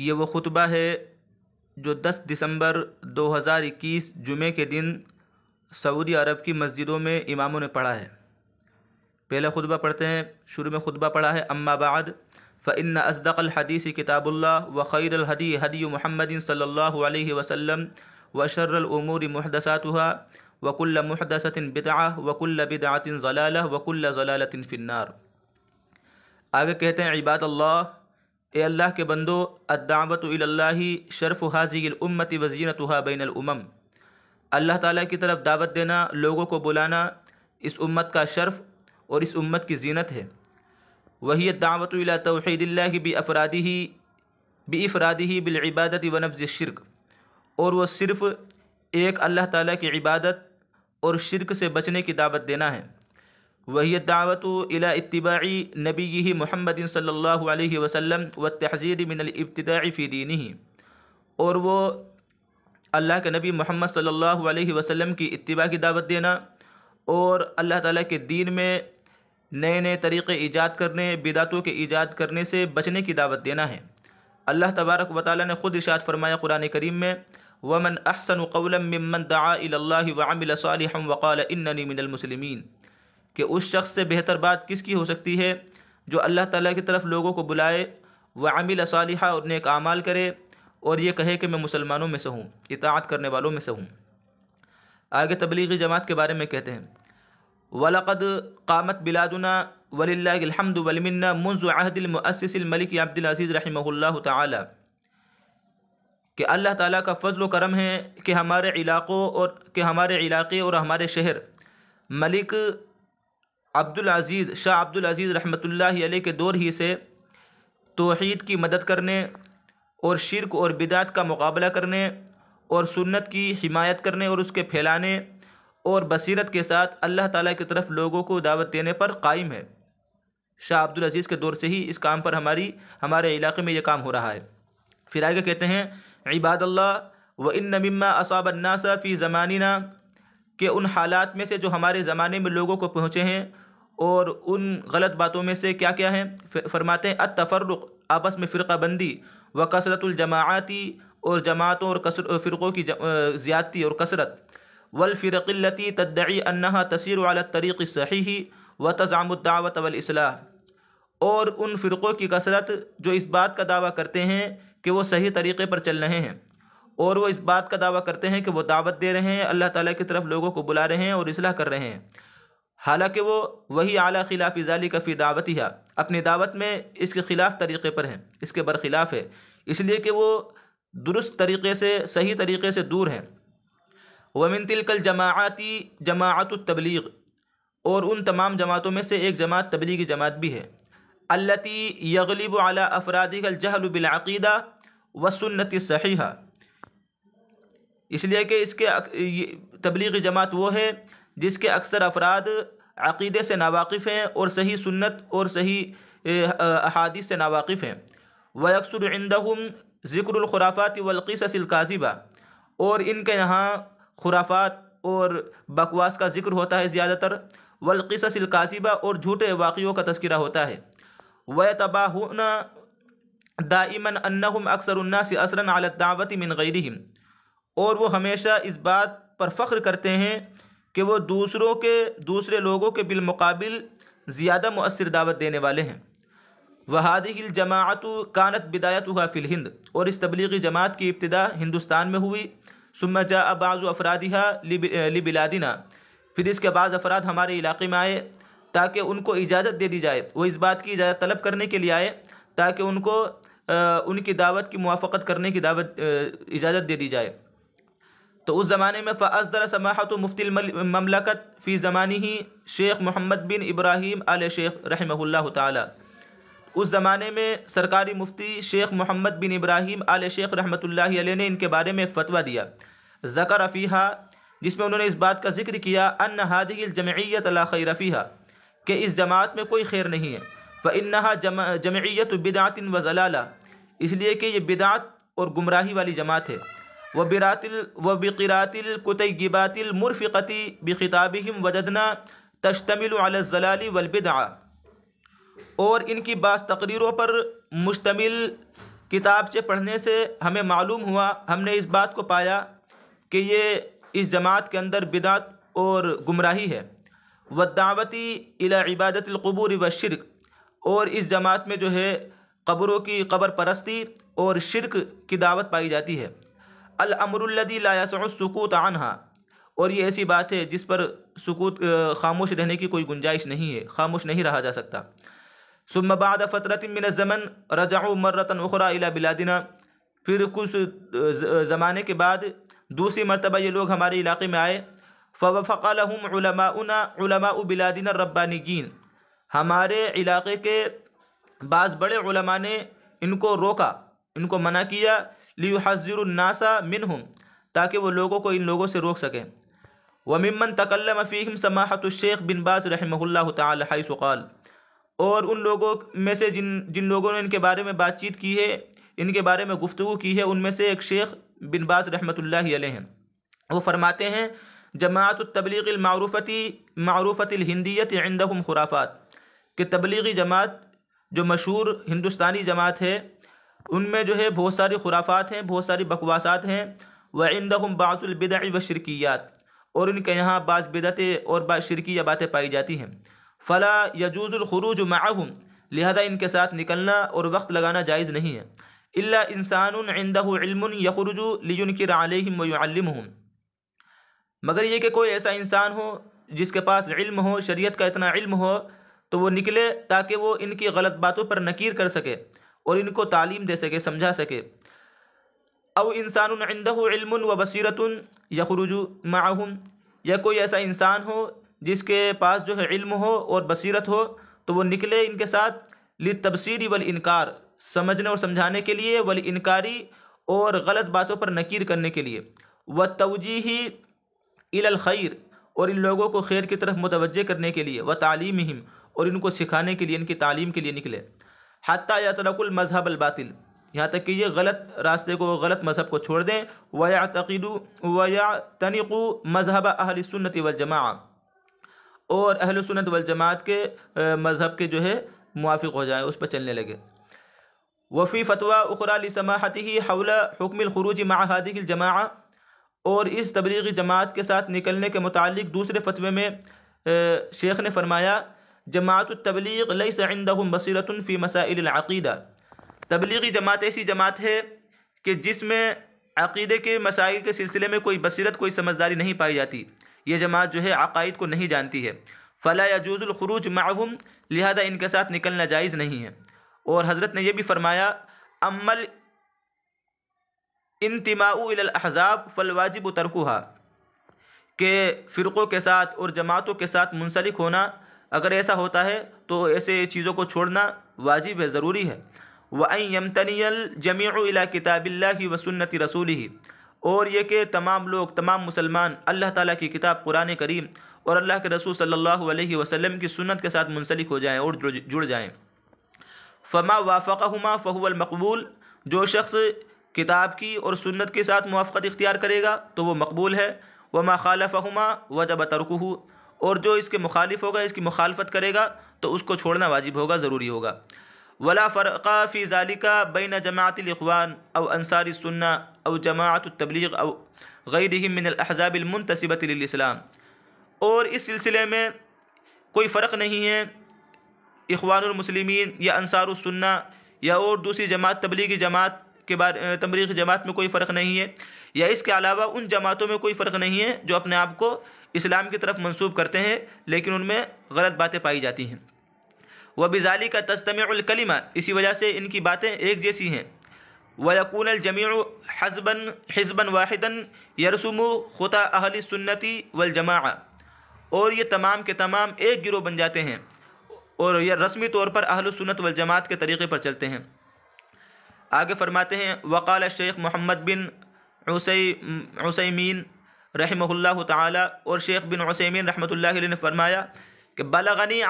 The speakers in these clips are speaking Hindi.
ये वो ख़ुतबा है जो 10 दिसंबर 2021 जुमे के दिन सऊदी अरब की मस्जिदों में इमामों ने पढ़ा है पहला खुतबा पढ़ते हैं शुरू में खुतबा पढ़ा है अम्मा बाद फ़िन हदीसी किताबुल्ला व खैरहदी हदी महमदिन सल्ला वसम व शर्रमूर महदसातुहा वकुल्ल महदसतिन बिदा वकुल्ल बिदातिन जलाल वकुल्ल जलालतिन फ़िन्नार आगे कहते हैं इबादल्ला ए अल्लाह के बंदो अदावत शरफ़ हाजिलम्मत बैन बैनम अल्लाह ताला की तरफ दावत देना लोगों को बुलाना इस उम्मत का शर्फ और इस उम्मत की जीनत है वही दावत तोहदल्ला बी अफरादी ही बी अफरादी ही व वनफ़ शिरक और वह सिर्फ़ एक अल्लाह ताला की इबादत और शिरक से बचने की दावत देना है वही दावत इला इतबाई नबी मोहम्मद सल्ला वसलम व तहज़ीर मिनलब्तदाई फ़ी दीनी और वो अल्लाह के नबी मोहम्मद सल्ला वसलम की इतबा की दावत देना और अल्लाह ताली के दीन में नए नए तरीक़े ईजाद करने बिदातों के ईजाद करने से बचने की दावत देना है अल्लाह तबारक व ताली ने ख़ुद इशात फरमाया कुरान करीम में वमन अहसन कौलम ममन दाला वामिल वक़ाल इन्नी मिनलमसलमिन कि उस शख्स से बेहतर बात किसकी हो सकती है जो अल्लाह ताला की तरफ लोगों को बुलाए व आमिल सालिहा और नेक आमाल करे और ये कहे कि मैं मुसलमानों में से हूँ इतात करने वालों में से हूँ आगे तबलीगी जमात के बारे में कहते हैं वलकद कामत बिलादुना वलिल्लाहमद वलमन्ना मुंज अहदिलमसिसमलिक अब्दुलज़ीज़ रही त कि अल्लाह ताला का फ़जल करम है कि हमारे इलाक़ों और कि हमारे इलाके और हमारे शहर मलिक अब्दुल अजीज़ शाह अब्दुल अजीज़ रहमतुल्लाह अलैह के दौर ही से तोहद की मदद करने और शिरक और बिदात का मुकाबला करने और सुन्नत की हिमायत करने और उसके फैलाने और बसीरत के साथ अल्लाह ताला की तरफ लोगों को दावत देने पर कायम है शाह अब्दुल अजीज़ के दौर से ही इस काम पर हमारी हमारे इलाके में यह काम हो रहा है फिर आगे कहते हैं इबादल्ला अल्लाह व इन नमिमा असाबन्नासा फ़ी ज़माना के उन हालात में से जो हमारे ज़माने में लोगों को पहुँचे हैं और उन गलत बातों में से क्या क्या हैं फरमाते हैं अतफरुक आपस में फ़िरकाबंदी व कसरतुलजमाती और जमातों और कसर फ़िरक़ों की ज़्यादती और कसरत वलफ़िरकिल्लती तदई अन्ना तसीर वाला तरीक़ सही व तजामदावत वलसलाह और उन फ़िरक़ों की कसरत जो इस बात का दावा करते हैं कि वो सही तरीक़े पर चल रहे हैं और वो इस बात का दावा करते हैं कि वो दावत दे रहे हैं अल्लाह ताला की तरफ लोगों को बुला रहे हैं और असलाह कर रहे हैं हालांकि वो वही आला खिलाफ इजाली का फ़ी दावत ही अपनी दावत में इसके ख़िलाफ़ तरीक़े पर हैं इसके बरखिलाफ़ है इसलिए कि वो दुरुस्त तरीक़े से सही तरीक़े से दूर हैं वमिन तिलकल जमाती जमात तबलीग और उन तमाम जमातों में से एक जमात तबलीगी जमात भी है अल्लती यगलिब अला अफरादी कल जहल व सुन्नति सही इसलिए कि इसके तबलीगी जमात वो है जिसके अक्सर अफराद अक़ीदे से नावाकिफ़ हैं और सही सुन्नत और सही अहादीस से नावाकिफ़ हैं व अक्सर इंदम ज़िक्रखुराफ़ात वलक़ीसलकाजिबा और इनके यहाँ खुराफात और बकवास का जिक्र होता है ज़्यादातर वलक़ीसलकाजिबा और झूठे वाक़ियों का तस्करा होता है व तबाहना दाइमन अन्नहुम अक्सर से असरन दावत मिन गैरहम और वो हमेशा इस बात पर फ़ख्र करते हैं कि वो दूसरों के दूसरे लोगों के बिलमकबिल ज़्यादा मौसर दावत देने वाले हैं वहादिल जमात कानत बिदायत हुआ फिल हिंद और इस तबलीगी जमात की इब्तदा हिंदुस्तान में हुई सुम जा अबाज़ अफरादिहा लिबिलादिना फिर इसके बाद अफराद हमारे इलाके में आए ताकि उनको इजाज़त दे दी जाए वो इस बात की इजाज़त तलब करने के लिए आए ताकि उनको आ, उनकी दावत की मुआफ़त करने की दावत इजाज़त दे दी जाए तो उस ज़माने में फ़ासदर समाहत मुफ्ती ममलकत फ़ी ज़मानी ही शेख मोहम्मद बिन इब्राहिम आल शेख रहमल्ला उस ज़माने में सरकारी मुफ्ती शेख मोहम्मद बिन इब्राहिम आल शेख रहमतुल्लाह ने इनके बारे में एक फ़तवा दिया ज़कर रफ़ीहा जिसमें उन्होंने इस बात का जिक्र किया अन हादिलजमैत खैर रफ़ीहा कि इस जमात में कोई खैर नहीं है व इन्हा जमैत बिदातिन व जलाला इसलिए कि यह बिदात और गुमराही वाली जमात है व बिरातिल व बक़रातिल कुतबातिल मुरफ़ती बखिताबहम वजदना तशतमिलज़लाली जलाली वलबिदा और इनकी बास तकरीरों पर मुश्तमिल किताबचे पढ़ने से हमें मालूम हुआ हमने इस बात को पाया कि ये इस जमात के अंदर बिदात और गुमराही है व दावती इला इबादतलकबूर व शर्क और इस जमात में जो है कब्रों की कब्र परस्ती और शिरक की दावत पाई जाती है अलअमरदी लायासकूत अनहा और ये ऐसी बात है जिस पर सकूत खामोश रहने की कोई गुंजाइश नहीं है खामोश नहीं रहा जा सकता सुबाद फ़तरत मिन ज़मन रजाऊ मर्रतन उखरा इला बिलादिना फिर कुछ ज़माने के बाद दूसरी मरतबा ये लोग हमारे इलाके में आए बिलादिन बिलादिना रब्बानगीन हमारे इलाके के बाज़ बड़े ने इनको रोका इनको मना किया लियु मिन हूँ ताकि वो लोगों को इन लोगों से रोक सकें वमिमन मफ़ीम समाहत शेख बिन बाज रहमल्ला तकाल और उन लोगों में से जिन जिन लोगों ने इनके बारे में बातचीत की है इनके बारे में गुफ्तु की है उनमें से एक शेख बिन बाज रहमतुल्ला हैं वो फरमाते हैं जमात तबलीगमारूफ़ती मरूफ़तिलहिंदियत इंदम खुराफात के तबलीगी जमात जो मशहूर हिंदुस्तानी जमात है उनमें जो है बहुत सारी खुराफात हैं बहुत सारी बकवासात हैं व इंदम बासुलबिदा व शिरकियात और इनके यहाँ बाज़ बिदतें और बा शिरकिया बातें पाई जाती हैं फ़ला यजूज़ुलखरूज माहम लिहाजा इनके साथ निकलना और वक्त लगाना जायज़ नहीं है इल्ला इंसान इंदम यखरजू लियुनकर आलम वम मगर ये कि कोई ऐसा इंसान हो जिसके पास इल्म हो शरीयत का इतना इल्म हो तो वो निकले ताकि वो इनकी गलत बातों पर नकीर कर सके और इनको तालीम दे सके समझा सके अब इंसान इंदम व बसीरतन यखरुजु माहम या कोई ऐसा इंसान हो जिसके पास जो है इल्म हो और बसरत हो तो वो निकले इनके साथ ली तबसरी वल इनकार समझने और समझाने के लिए वल इनकारी और गलत बातों पर नकीर करने के लिए व ही इलखैर और इन लोगों को खैर की तरफ मुतवजह करने के लिए व तालीम और इनको सिखाने के लिए इनकी तालीम के लिए निकले हती यतरकुल मजहब अलबातिल यहाँ तक कि ये गलत रास्ते को गलत मज़हब को छोड़ दें वया तकीद वया तनिकु मज़हब अहल सुन्नत वलजमा और अहल सुन्नत वलजमात के मज़हब के जो है मुआफ़ हो जाए उस पर चलने लगे वफ़ी फ़तवा उखरा समाहती हवला हुक्मिल खरूज माहादिल जमा और इस तबलीगी जमात के साथ निकलने के मुतालिक दूसरे फतवे में शेख ने फरमाया जमात तबलीग लई सदम बसीरत मसाइलदा तबलीगी जमात ऐसी जमात है कि जिसमें अक़ीदे के मसाइल के सिलसिले में कोई बसरत कोई समझदारी नहीं पाई जाती ये जमात जो है अकायद को नहीं जानती है फ़ला जूज़ुलखरूज माहूम लिहाजा इनके साथ निकलना जायज़ नहीं है और हज़रत ने यह भी फरमाया अमल इंतमाउलहज़ाब फ़लवाजिब तरकुहा के फ़िरक़ों के साथ और जमातों के साथ मुंसलिक होना अगर ऐसा होता है तो ऐसे चीज़ों को छोड़ना वाजिब है ज़रूरी है वहीं यमतनील जमी किताबिल्ला ही वसन्नति रसूल ही और ये कि तमाम लोग तमाम मुसलमान अल्लाह ताली की किताब कुरान करीम और अल्लाह के रसूल सल्ला वसलम की सुनत के साथ मुंसलिक हो जाएँ और जुड़ जाएँ फमा वाफ़ा फ़हुल मकबूल जो शख्स किताब की और सुन्नत के साथ मुआफ़त इख्तियार करेगा तो वो मकबूल है वमा व वजब तरकू और जो इसके मुखालिफ होगा इसकी मुखालफत करेगा तो उसको छोड़ना वाजिब होगा ज़रूरी होगा वला फ़र्क़ा फ़ी ज़ालिका बैन जमातवान अव अनसारी सुन्ना अव जमात तबलीग अव गैर मिनज़ाबिलमतसबतलाम और इस सिलसिले में कोई फ़र्क नहीं है इखवानमसलिमिन या अनसार सुन्ना या और दूसरी जमात तबलीगी जमात के बारे तबलीग जमात में कोई फ़र्क नहीं है या इसके अलावा उन जमातों में कोई फ़र्क नहीं है जो अपने आप को इस्लाम की तरफ मंसूब करते हैं लेकिन उनमें गलत बातें पाई जाती हैं व बिजाली का तस्तमकलिमा इसी वजह से इनकी बातें एक जैसी हैं वयकून अलजमी हजबन हजबन वाहिदन यरसुम ख़ुता अहल सुन्नति वलजमा और ये तमाम के तमाम एक गिरोह बन जाते हैं और यह रस्मी तौर पर अहल सुन्नत वलजमात के तरीक़े पर चलते हैं आगे फरमाते हैं वकाल शेख मोहम्मद बिन उसैमीन रहमल्ला ताली और शेख बिन हुसैमिन रहमत ने फरमाया कि बलगनी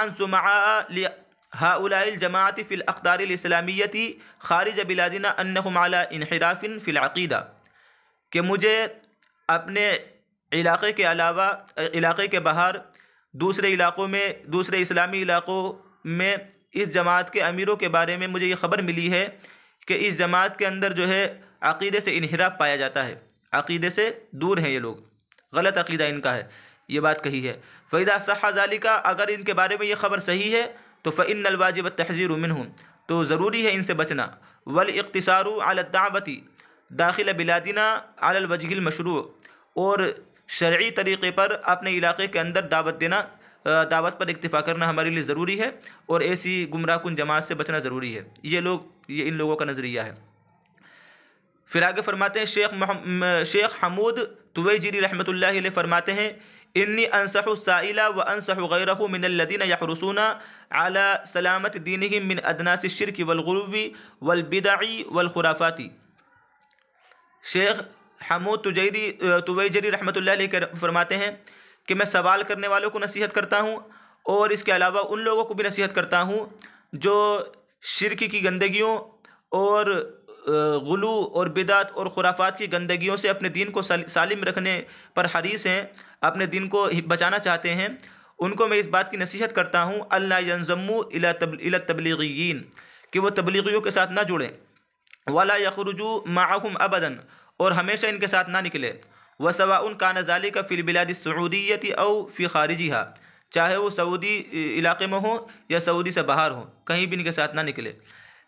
हाउल जमात फ़िल अख्तारस्लामियती खारिज बिलादिना अनहमाला इनहराफिन फ़िलअीदा कि मुझे अपने इलाक़े के अलावा इलाक़े के बाहर दूसरे इलाक़ों में दूसरे इस्लामी इलाक़ों में इस जमात के अमीरों के बारे में मुझे ये ख़बर मिली है कि इस जमात के अंदर जो है अक़ीदे से इनहराफ पाया जाता है अक़ीदे से दूर हैं ये लोग गलत अकीदा इनका है ये बात कही है फ़ैदा सहाजाली का अगर इनके बारे में ये खबर सही है तो फ़ैन नलवाजिब तहज़ीर उमिन हूँ तो ज़रूरी है इनसे बचना वल इकतसारू अलदावती दाखिल बिलादिना अलवजहिल मशरू और शर्य तरीक़े पर अपने इलाके के अंदर दावत देना दावत पर इतफ़ा करना हमारे लिए ज़रूरी है और ऐसी गुमराहकुन जमात से बचना ज़रूरी है ये लोग ये इन लोगों का नज़रिया है फिर आगे फरमाते हैं शेख शेख हमूद जीरी रहमत फरमाते हैं इन्नी अनसहुसाइला व अनसह गैरह मिनल्लिन रसूना अला सलामत दीन ही मिन अदनास शिरक वलगुरवी वलबिदाई वलखुराफाती शेख हमूद तुजैरी जरी रहमत फरमाते हैं कि मैं सवाल करने वालों को नसीहत करता हूँ और इसके अलावा उन लोगों को भी नसीहत करता हूँ जो शिरक की गंदगी और गलू और बिदात और खुराफात की गंदगियों से अपने दिन को सालिम रखने पर हरीस हैं अपने दिन को बचाना चाहते हैं उनको मैं इस बात की नसीहत करता हूँ अल्लाजमू अला तबलीगीन कि वह तबलीगियों के साथ ना जुड़ें वाला यखरजू माहम अबदन और हमेशा इनके साथ ना निकले व सवा उन का जाली का फिर बिलाद सऊदीत और फ़ी खारिजी हा चाहे वो सऊदी इलाके में हो या सऊदी से बाहर हो कहीं भी इनके साथ ना निकले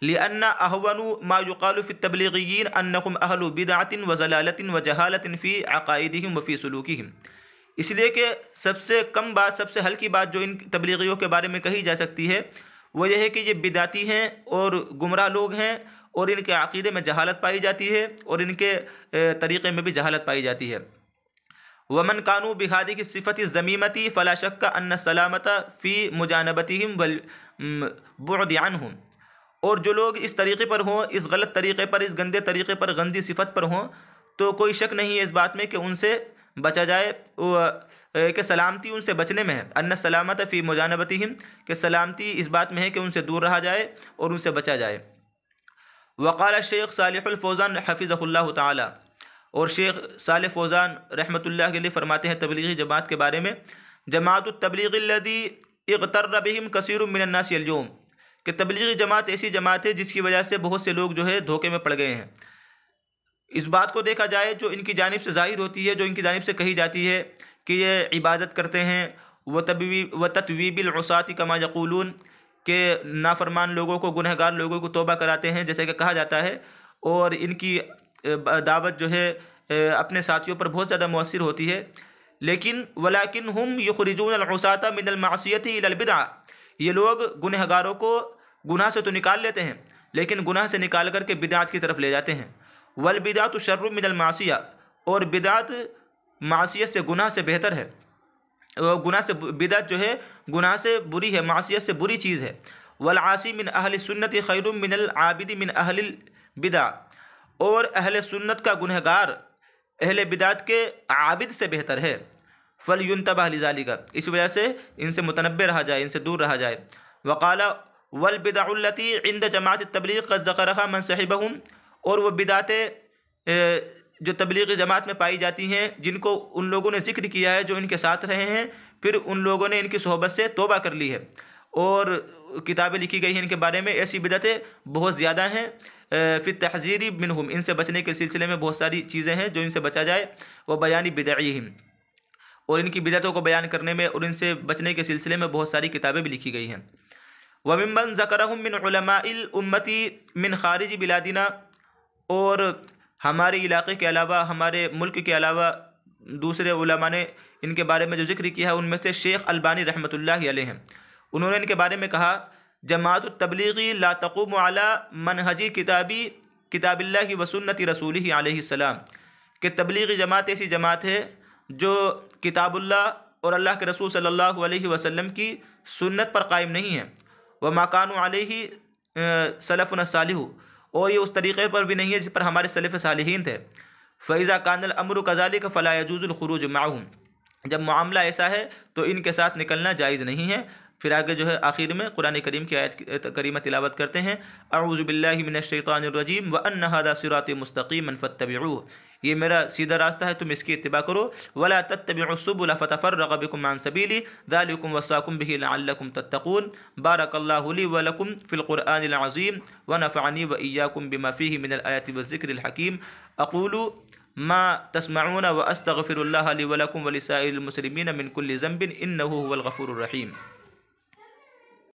लिअन्ना अहवनु मायुकालफ़ी तबलीगीन अन्नकुम अहल बिदातिन व जलालतिन व जहालतिन फ़ी अकायदम वफ़ी सलूकम इसलिए कि सबसे कम बात सबसे हल्की बात जो इन तबलीगियों के बारे में कही जा सकती है वो यह है कि ये बिदाती हैं और गुमराह लोग हैं और इनके अकीदे में जहालत पाई जाती है और इनके तरीक़े में भी जहालत पाई जाती है वमन कानू बिहादी की सिफत ज़मीमती फ़लाशक का अन सलामत फ़ी मुजानबती हम बल बुरदान हूँ और जो लोग इस तरीक़े पर हों इस गलत तरीक़े पर इस गंदे तरीक़े पर गंदी सिफत पर हों तो कोई शक नहीं है इस बात में कि उनसे बचा जाए कि सलामती उनसे बचने में है अन्न सलामत फ़ी मुजानबती हिम कि सलामती इस बात में है कि उनसे दूर रहा जाए और उनसे बचा जाए वक़ाल शेख सालफ़ौज़ान हफिज़ल्ला ताली और शेख साल फौज़ान रहमतुल्लाह के लिए फ़रमाते हैं तबलीगी जमात के बारे में जमात तबलीगी लदी इकतरबिम कसीर मिनन्नासलूम कि तबलीगी जमात ऐसी जमात है जिसकी वजह से बहुत से लोग जो है धोखे में पड़ गए हैं इस बात को देखा जाए जो इनकी जानब से जाहिर होती है जो इनकी जानब से कही जाती है कि ये इबादत करते हैं व तबी व तत्वीबिलसाती कमा यकूलून के नाफरमान लोगों को गुनहगार लोगों को तोबा कराते हैं जैसे कि कहा जाता है और इनकी दावत जो है अपने साथियों पर बहुत ज़्यादा मौसर होती है लेकिन वलाकिन हम यखरजूनसाता मिनलमासीत लबिदा ये लोग गुनहगारों को गुनाह से तो निकाल लेते हैं लेकिन गुनाह से निकाल करके बिदात की तरफ ले जाते हैं वल बिदात शर्र मिनलमासिया और बिदात मासीत से गुनाह से बेहतर है गुनाह से बिदात जो है गुनाह से बुरी है मासीत से बुरी चीज़ है वल आसी मिन अहल सुन्नत खैर मिनल आबिद मिन अहल बिदा और अहल सुन्नत का गुनहगार अहल बिदात के आबिद से बेहतर है फल युन तबाह लिजाली का इस वजह से इनसे मुतनबे रहा जाए इनसे दूर रहा जाए वकाला वलबिदाउल्लती इंद जमात तबलीग ज़क़र मन हूँ और वह बिदातें जो तबलीगी जमात में पाई जाती हैं जिनको उन लोगों ने जिक्र किया है जो इनके साथ रहे हैं फिर उन लोगों ने इनकी सोहबत से तोबा कर ली है और किताबें लिखी गई हैं इनके बारे में ऐसी बिदतें बहुत ज़्यादा हैं फिर तहजीरी मिनहम इनसे बचने के सिलसिले में बहुत सारी चीज़ें हैं जो इनसे बचा जाए वह बयानी बिदाईम और इनकी बिदतों को बयान करने में और इनसे बचने के सिलसिले में बहुत सारी किताबें भी लिखी गई हैं वमिमन ज़कर मिन उम्मती मिन खारिज बिलादिना और हमारे इलाके के अलावा हमारे मुल्क के अलावा दूसरे उलमा ने इनके बारे में जो जिक्र किया है उनमें से शेख अल्बानी रहमत हैं उन्होंने इनके बारे में कहा जमात तबलीगी लातकुम अला मनहजी किताबी किताबिल्ला की वसन्नति रसूल आलम के तबलीगी जमात ऐसी जमात है जो किताबुल्ला और अल्लाह के रसूल सल्लल्लाहु अलैहि वसल्लम की सुन्नत पर कायम नहीं है व मकान अलही सलफ़न सालह और ये उस तरीक़े पर भी नहीं है जिस पर हमारे सलफ़ सालहीन थे फ़ैज़ा कानल अमर कज़ाली का फ़लाजूज़ुलखरूज माहूँ जब मामला ऐसा है तो इनके साथ निकलना जायज़ नहीं है फिर आगे जो है आखिर में कुरान करीम की आयत करीमा तिलावत करते हैं अरूज़बिल्लिमिनशैतानरजीम व अनहदा सिरात मस्तकीम मनफ़तबी یہ میرا سیدھا راستہ ہے تم اس کی اتباع کرو ولا تتبعوا السبل فتفرق بكم عن سبيلي ذلكم وصاكم به لعلكم تتقون بارك الله لي ولكم في القران العظيم ونفعني واياكم بما فيه من الايات والذكر الحكيم اقول ما تسمعون واستغفر الله لي ولكم ولسائر المسلمين من كل ذنب انه هو الغفور الرحيم